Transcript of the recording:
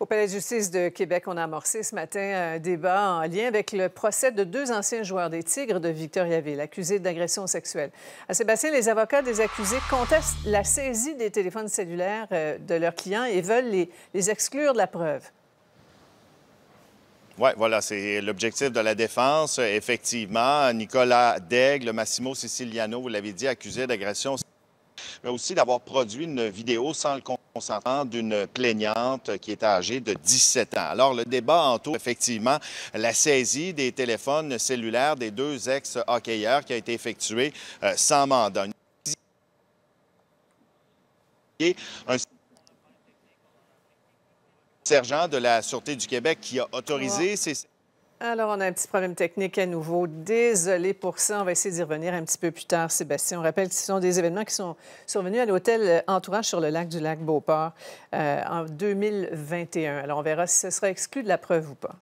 Au Palais de justice de Québec, on a amorcé ce matin un débat en lien avec le procès de deux anciens joueurs des Tigres de Victoriaville, accusés d'agression sexuelle. À Sébastien, les avocats des accusés contestent la saisie des téléphones cellulaires euh, de leurs clients et veulent les, exclure de la preuve. Oui, voilà, c'est l'objectif de la défense. Effectivement, Nicolas Daigle, Massimo Siciliano, vous l'avez dit, accusé d'agression mais aussi d'avoir produit une vidéo sans le consentement d'une plaignante qui est âgée de 17 ans. Alors, le débat entoure effectivement la saisie des téléphones cellulaires des deux ex-hockeyeurs qui a été effectuée euh, sans mandat. Un sergent de la Sûreté du Québec qui a autorisé ces alors, on a un petit problème technique à nouveau. Désolé pour ça. On va essayer d'y revenir un petit peu plus tard, Sébastien. On rappelle que ce sont des événements qui sont survenus à l'hôtel euh, Entourage sur le lac du lac Beauport euh, en 2021. Alors, on verra si ce sera exclu de la preuve ou pas.